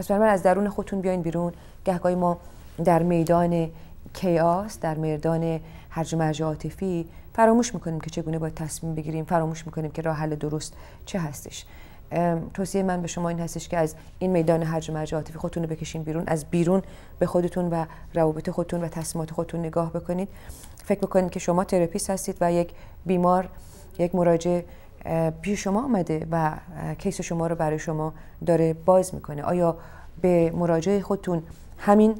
پس از درون خودتون بیاین بیرون گهگاهی ما در میدان کیاس در میدان هرج مرج عاطفی فراموش میکنیم که چگونه باید تصمیم بگیریم فراموش میکنیم که راه حل درست چه هستش توصیه من به شما این هستش که از این میدان هرج مرج عاطفی خودتون رو بکشین بیرون از بیرون به خودتون و روابط خودتون و تصمیمات خودتون نگاه بکنید فکر بکنید که شما تراپیست هستید و یک بیمار یک مراجع پیش شما آمده و کیس شما رو برای شما داره باز میکنه آیا به مراجعه خودتون همین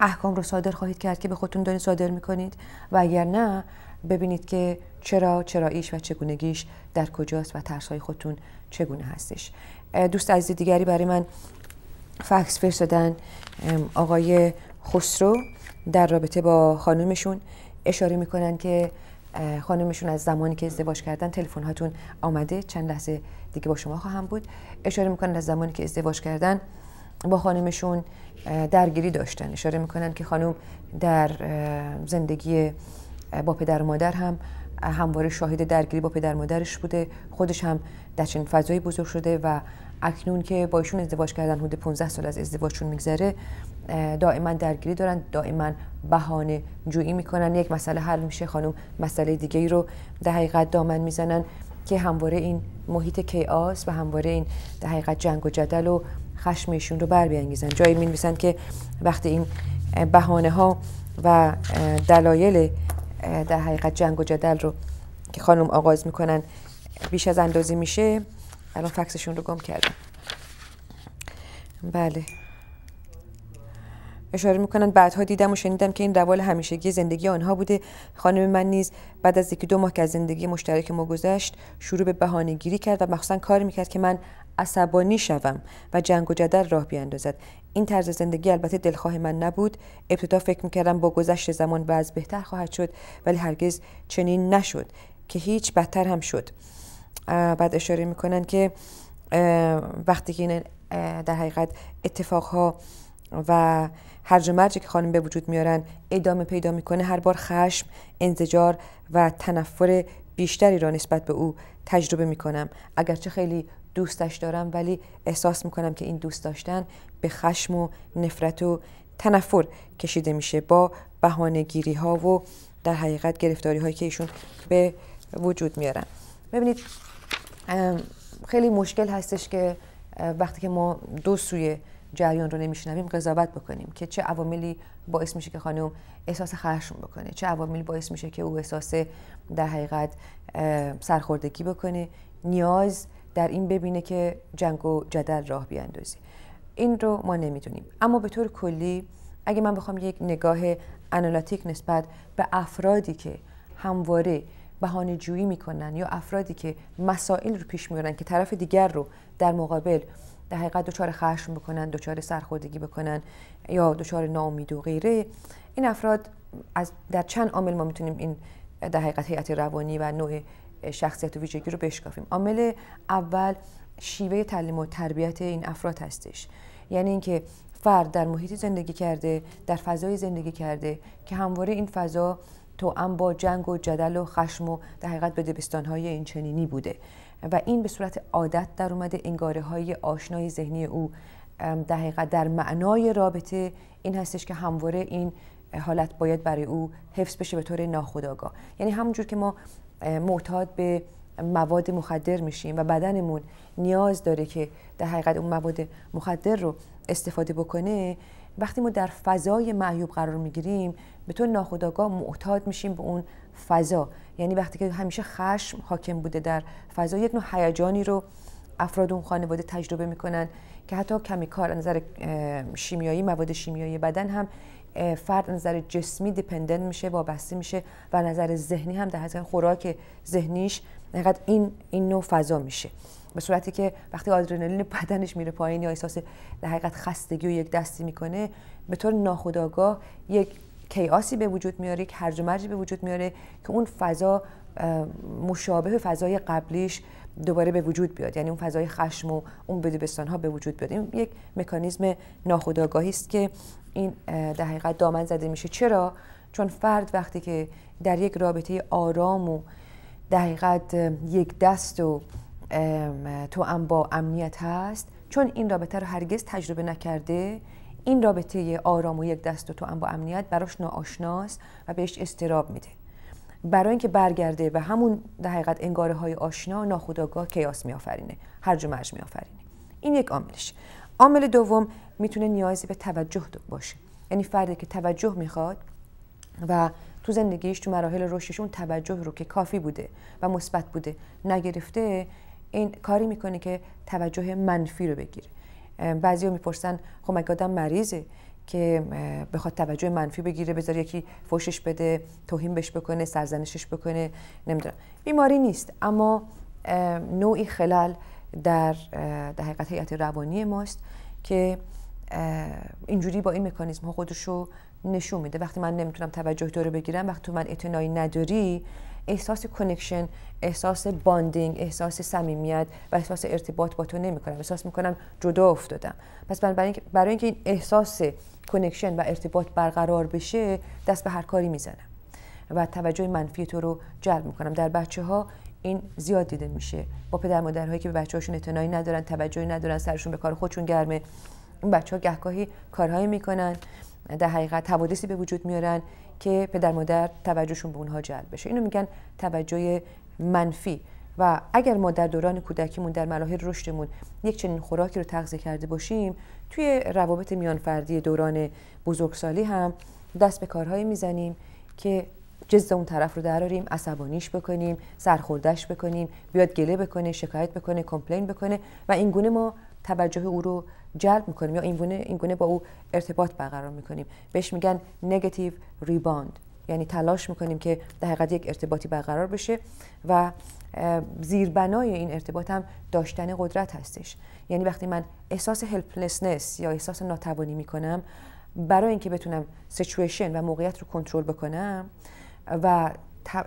احکام رو صادر خواهید کرد که به خودتون دارین صادر میکنید و اگر نه ببینید که چرا چراییش و چگونگیش در کجاست و ترسهای خودتون چگونه هستش دوست عزیز دیگری برای من فکس فرستادن آقای خسرو در رابطه با خانومشون اشاره میکنن که خانمشون از زمانی که ازدواج کردن تلفن هاتون آمده چند لحظه دیگه با شما خواهم بود اشاره میکنن از زمانی که ازدواج کردن با خانمشون درگیری داشتن اشاره میکنن که خانم در زندگی با پدر و مادر هم همواره شاهد درگیری با پدر مادرش بوده خودش هم در چنین فضایی بزرگ شده و اکنون که با ایشون ازدواج کردن حدود 15 سال از ازدواجشون میگذره دائما درگیری دارن دائما بهانه جویی میکنن یک مسئله حل میشه خانم مسئله دیگه ای رو در حقیقت دامن میزنن که همواره این محیط کیاس و همواره این در حقیقت جنگ و جدل و خشمشون رو بر بیانگیزن جایی می نویسن که وقتی این بهانه ها و دلایل در حقیقت جنگ و جدل رو که خانم آغاز میکنن بیش از اندازه میشه الان فکسشون رو گم کردم بله اشاره میکنند بعدها دیدم و شنیدم که این روال همیشگی زندگی آنها بوده خانم من نیز بعد از یکی دو ماه که از زندگی مشترک ما گذشت شروع به بهانه گیری کرد و مخصوصا کار میکرد که من عصبانی شوم و جنگ و جدل راه بیاندازد این طرز زندگی البته دلخواه من نبود ابتدا فکر میکردم با گذشت زمان وضع بهتر خواهد شد ولی هرگز چنین نشد که هیچ بدتر هم شد بعد اشاره میکنن که وقتی که این در حقیقت اتفاقها و هرج و که خانم به وجود میارن ادامه پیدا میکنه هر بار خشم انزجار و تنفر بیشتری را نسبت به او تجربه میکنم اگرچه خیلی دوستش دارم ولی احساس میکنم که این دوست داشتن به خشم و نفرت و تنفر کشیده میشه با بهانه گیری ها و در حقیقت گرفتاری هایی که ایشون به وجود میارن ببینید خیلی مشکل هستش که وقتی که ما دو سویه جریان رو نمیشنویم قضاوت بکنیم که چه عواملی باعث میشه که خانم احساس خشم بکنه چه عواملی باعث میشه که او احساس در حقیقت سرخوردگی بکنه نیاز در این ببینه که جنگ و جدل راه بیاندازی این رو ما نمیدونیم اما به طور کلی اگه من بخوام یک نگاه انالاتیک نسبت به افرادی که همواره بهانه جویی میکنن یا افرادی که مسائل رو پیش میارن که طرف دیگر رو در مقابل در حقیقت دچار خشم بکنن دچار سرخوردگی بکنن یا دچار ناامید و غیره این افراد از در چند عامل ما میتونیم این در حقیقت هیئت روانی و نوع شخصیت و ویژگی رو بشکافیم عامل اول شیوه تعلیم و تربیت این افراد هستش یعنی اینکه فرد در محیطی زندگی کرده در فضای زندگی کرده که همواره این فضا هم با جنگ و جدل و خشم و در حقیقت به دبستانهای این چنینی بوده و این به صورت عادت در اومده انگاره های آشنای ذهنی او در حقیقت در معنای رابطه این هستش که همواره این حالت باید برای او حفظ بشه به طور ناخودآگاه یعنی همونجور که ما معتاد به مواد مخدر میشیم و بدنمون نیاز داره که در حقیقت اون مواد مخدر رو استفاده بکنه وقتی ما در فضای معیوب قرار میگیریم به طور ناخودآگاه معتاد میشیم به اون فضا یعنی وقتی که همیشه خشم حاکم بوده در فضا یک نوع هیجانی رو افراد اون خانواده تجربه میکنن که حتی کمیکار از نظر شیمیایی مواد شیمیایی بدن هم فرد نظر جسمی دیپندنت میشه وابسته میشه و نظر ذهنی هم در خوراک ذهنیش نقدر این این نوع فضا میشه به صورتی که وقتی آدرنالین بدنش میره پایین یا احساس در حقیقت خستگی و یک دستی میکنه به طور ناخودآگاه یک کیاسی به وجود میاره یک هرج و مرجی به وجود میاره که اون فضا مشابه فضای قبلیش دوباره به وجود بیاد یعنی اون فضای خشم و اون بدبستان ها به وجود بیاد این یک مکانیزم ناخودآگاهی است که این در حقیقت دامن زده میشه چرا چون فرد وقتی که در یک رابطه آرام و در یک دست و تو با امنیت هست چون این رابطه رو هرگز تجربه نکرده این رابطه آرام و یک دست و تو با امنیت براش ناآشناست و بهش استراب میده برای اینکه برگرده به همون در حقیقت انگاره های آشنا ناخودآگاه کیاس میآفرینه هر و مرج میآفرینه این یک عاملش عامل دوم میتونه نیازی به توجه باشه یعنی فردی که توجه میخواد و تو زندگیش تو مراحل اون توجه رو که کافی بوده و مثبت بوده نگرفته این کاری میکنه که توجه منفی رو بگیره ها میپرسن خب مگه آدم مریضه که بخواد توجه منفی بگیره بذار یکی فوشش بده توهین بهش بکنه سرزنشش بکنه نمیدونم بیماری نیست اما نوعی خلال در در حقیقت هیئت روانی ماست که اینجوری با این مکانیزم ها خودش رو نشون میده وقتی من نمیتونم توجه داره بگیرم وقتی تو من اعتنایی نداری احساس کنکشن احساس باندینگ احساس صمیمیت و احساس ارتباط با تو نمیکنم احساس میکنم جدا افتادم پس برای اینکه این احساس کنکشن و ارتباط برقرار بشه دست به هر کاری میزنم و توجه منفی تو رو جلب میکنم در بچه ها این زیاد دیده میشه با پدر مادرهایی که به هاشون اعتنایی ندارن توجهی ندارن سرشون به کار خودشون گرمه این بچه ها گهگاهی کارهایی میکنن در حقیقت حوادثی به وجود میارن که پدر مادر توجهشون به اونها جلب بشه اینو میگن توجه منفی و اگر ما در دوران کودکیمون در مراحل رشدمون یک چنین خوراکی رو تغذیه کرده باشیم توی روابط میانفردی دوران بزرگسالی هم دست به کارهایی میزنیم که جز اون طرف رو دراریم عصبانیش بکنیم سرخوردش بکنیم بیاد گله بکنه شکایت بکنه کمپلین بکنه و اینگونه ما توجه او رو جلب میکنیم یا اینگونه اینگونه با او ارتباط برقرار میکنیم بهش میگن نگاتیو ریباند یعنی تلاش میکنیم که در حقیقت یک ارتباطی برقرار بشه و زیربنای این ارتباط هم داشتن قدرت هستش یعنی وقتی من احساس هلپلسنس یا احساس ناتوانی میکنم برای اینکه بتونم سیچویشن و موقعیت رو کنترل بکنم و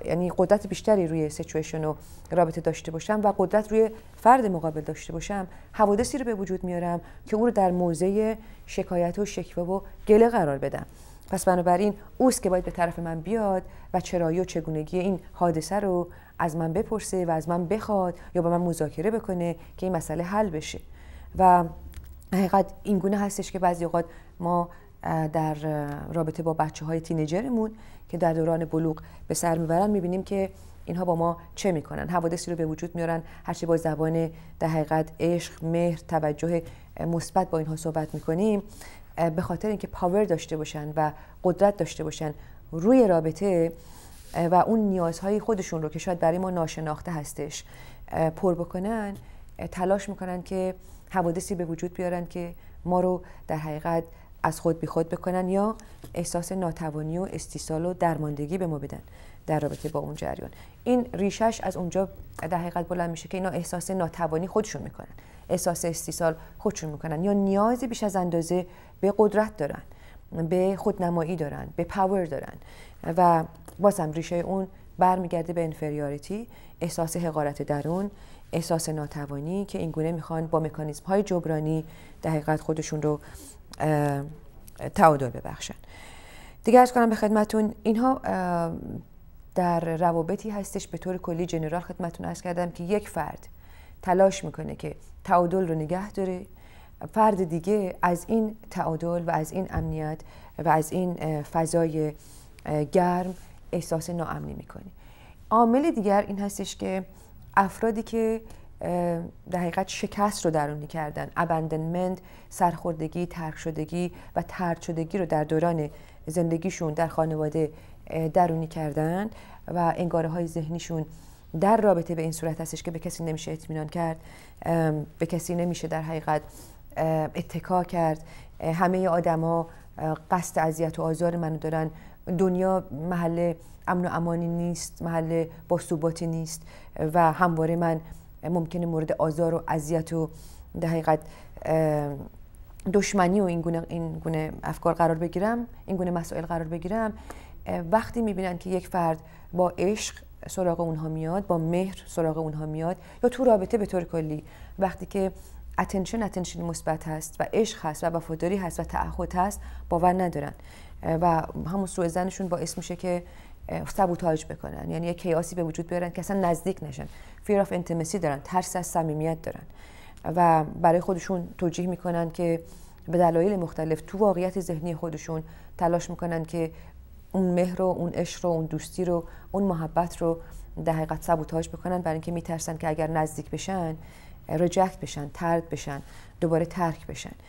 یعنی قدرت بیشتری روی سیچویشن و رابطه داشته باشم و قدرت روی فرد مقابل داشته باشم حوادثی رو به وجود میارم که او رو در موضع شکایت و شکوه و گله قرار بدم پس بنابراین اوست که باید به طرف من بیاد و چرایی و چگونگی این حادثه رو از من بپرسه و از من بخواد یا با من مذاکره بکنه که این مسئله حل بشه و حقیقت این گونه هستش که بعضی اوقات ما در رابطه با بچه های تینیجرمون که در دوران بلوغ به سر میبرن میبینیم که اینها با ما چه میکنن حوادثی رو به وجود میارن هرچی با زبان در حقیقت عشق مهر توجه مثبت با اینها صحبت میکنیم به خاطر اینکه پاور داشته باشن و قدرت داشته باشن روی رابطه و اون نیازهای خودشون رو که شاید برای ما ناشناخته هستش پر بکنن تلاش میکنن که حوادثی به وجود بیارن که ما رو در حقیقت از خود بی خود بکنن یا احساس ناتوانی و استیصال و درماندگی به ما بدن در رابطه با اون جریان این ریشش از اونجا در حقیقت بلند میشه که اینا احساس ناتوانی خودشون میکنن احساس استیصال خودشون میکنن یا نیاز بیش از اندازه به قدرت دارن به خودنمایی دارن به پاور دارن و بازم ریشه اون برمیگرده به انفریاریتی احساس حقارت درون احساس ناتوانی که اینگونه میخوان با مکانیزم های جبرانی در حقیقت خودشون رو تعادل ببخشن دیگه از کنم به خدمتون اینها در روابطی هستش به طور کلی جنرال خدمتون از کردم که یک فرد تلاش میکنه که تعادل رو نگه داره فرد دیگه از این تعادل و از این امنیت و از این فضای گرم احساس ناامنی میکنه عامل دیگر این هستش که افرادی که در حقیقت شکست رو درونی کردن ابندنمند سرخوردگی ترک شدگی و ترک شدگی رو در دوران زندگیشون در خانواده درونی کردن و انگاره های ذهنیشون در رابطه به این صورت هستش که به کسی نمیشه اطمینان کرد به کسی نمیشه در حقیقت اتکا کرد همه آدما قصد اذیت و آزار منو دارن دنیا محل امن و امانی نیست محل باثباتی نیست و همواره من ممکن مورد آزار و اذیت و در حقیقت دشمنی و این گونه, این گونه افکار قرار بگیرم این گونه مسائل قرار بگیرم وقتی میبینن که یک فرد با عشق سراغ اونها میاد با مهر سراغ اونها میاد یا تو رابطه به طور کلی وقتی که اتنشن اتنشن مثبت هست و عشق هست و وفاداری هست و تعهد هست باور ندارن و همون سوء زنشون باعث میشه که سبوتاج بکنن یعنی یه کیاسی به وجود بیارن که اصلا نزدیک نشن فیر آف انتمسی دارن ترس از صمیمیت دارن و برای خودشون توجیه میکنن که به دلایل مختلف تو واقعیت ذهنی خودشون تلاش میکنن که اون مهر و اون عشق رو اون دوستی رو اون محبت رو در حقیقت سبوتاج بکنن برای اینکه میترسن که اگر نزدیک بشن رجکت بشن ترد بشن دوباره ترک بشن